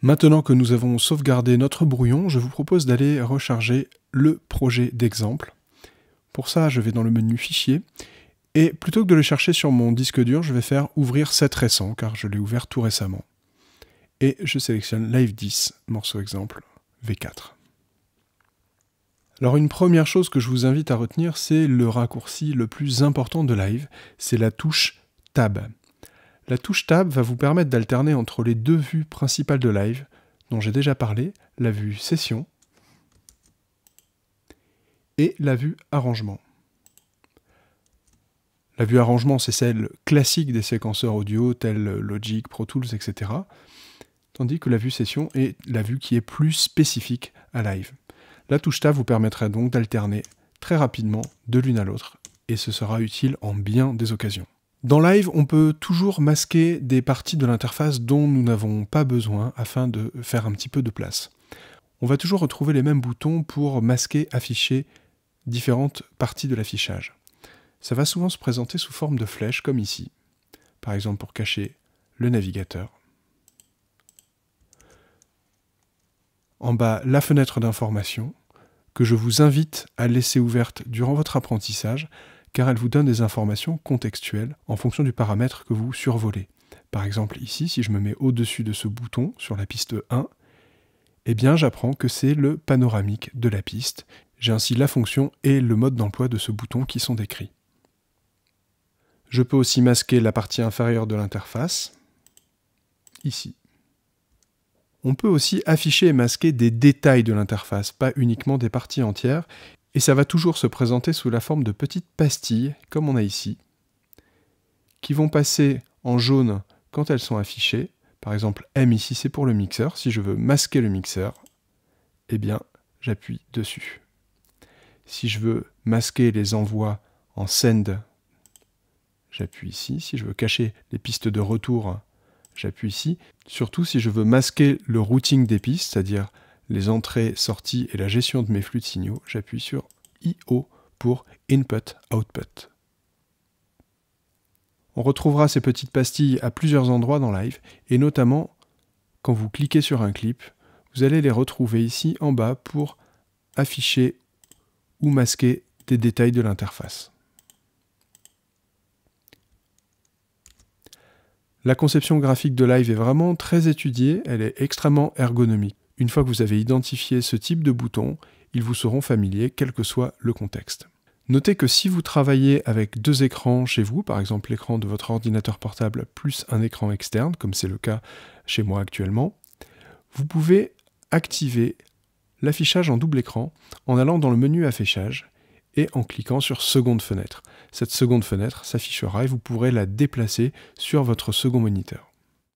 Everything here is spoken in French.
Maintenant que nous avons sauvegardé notre brouillon, je vous propose d'aller recharger le projet d'exemple. Pour ça, je vais dans le menu Fichier, et plutôt que de le chercher sur mon disque dur, je vais faire Ouvrir cet récents, car je l'ai ouvert tout récemment. Et je sélectionne Live 10, morceau exemple, V4. Alors une première chose que je vous invite à retenir, c'est le raccourci le plus important de Live, c'est la touche Tab. La touche Tab va vous permettre d'alterner entre les deux vues principales de live, dont j'ai déjà parlé, la vue Session et la vue Arrangement. La vue Arrangement, c'est celle classique des séquenceurs audio tels Logic, Pro Tools, etc. Tandis que la vue Session est la vue qui est plus spécifique à live. La touche Tab vous permettra donc d'alterner très rapidement de l'une à l'autre, et ce sera utile en bien des occasions. Dans Live, on peut toujours masquer des parties de l'interface dont nous n'avons pas besoin afin de faire un petit peu de place. On va toujours retrouver les mêmes boutons pour masquer, afficher différentes parties de l'affichage. Ça va souvent se présenter sous forme de flèches comme ici, par exemple pour cacher le navigateur. En bas, la fenêtre d'information, que je vous invite à laisser ouverte durant votre apprentissage, car elle vous donne des informations contextuelles en fonction du paramètre que vous survolez. Par exemple ici, si je me mets au-dessus de ce bouton sur la piste 1, eh bien j'apprends que c'est le panoramique de la piste. J'ai ainsi la fonction et le mode d'emploi de ce bouton qui sont décrits. Je peux aussi masquer la partie inférieure de l'interface, ici. On peut aussi afficher et masquer des détails de l'interface, pas uniquement des parties entières, et ça va toujours se présenter sous la forme de petites pastilles, comme on a ici, qui vont passer en jaune quand elles sont affichées. Par exemple, M ici, c'est pour le mixeur. Si je veux masquer le mixeur, eh bien, j'appuie dessus. Si je veux masquer les envois en send, j'appuie ici. Si je veux cacher les pistes de retour, j'appuie ici. Surtout si je veux masquer le routing des pistes, c'est-à-dire les entrées-sorties et la gestion de mes flux de signaux, j'appuie sur IO pour Input-Output. On retrouvera ces petites pastilles à plusieurs endroits dans Live, et notamment quand vous cliquez sur un clip, vous allez les retrouver ici en bas pour afficher ou masquer des détails de l'interface. La conception graphique de Live est vraiment très étudiée, elle est extrêmement ergonomique. Une fois que vous avez identifié ce type de bouton, ils vous seront familiers quel que soit le contexte. Notez que si vous travaillez avec deux écrans chez vous, par exemple l'écran de votre ordinateur portable plus un écran externe, comme c'est le cas chez moi actuellement, vous pouvez activer l'affichage en double écran en allant dans le menu affichage et en cliquant sur seconde fenêtre. Cette seconde fenêtre s'affichera et vous pourrez la déplacer sur votre second moniteur.